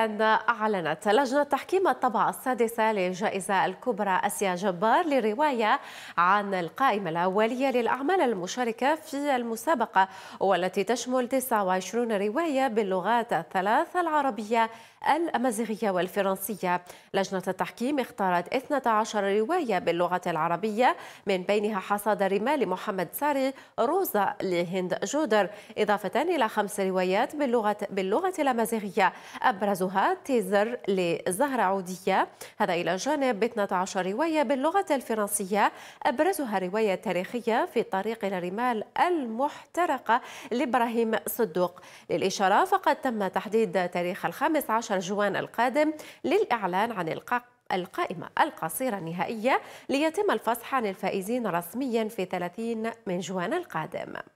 أن أعلنت لجنة تحكيم الطبعة السادسة للجائزة الكبرى أسيا جبار لرواية عن القائمة الأولية للأعمال المشاركة في المسابقة والتي تشمل 29 رواية باللغات الثلاث العربية الأمازيغية والفرنسية لجنة التحكيم اختارت 12 رواية باللغة العربية من بينها حصاد رمال محمد ساري روزا لهند جودر إضافة إلى خمس روايات باللغة, باللغة الأمازيغية أبرز تجهزها تيزر لزهرة عودية هذا إلى جانب 12 رواية باللغة الفرنسية أبرزها رواية تاريخية في طريق إلى رمال المحترقة لإبراهيم صدوق للإشارة فقد تم تحديد تاريخ الخامس عشر جوان القادم للإعلان عن القاق القائمة القصيرة النهائية ليتم الفصح عن الفائزين رسميا في 30 من جوان القادم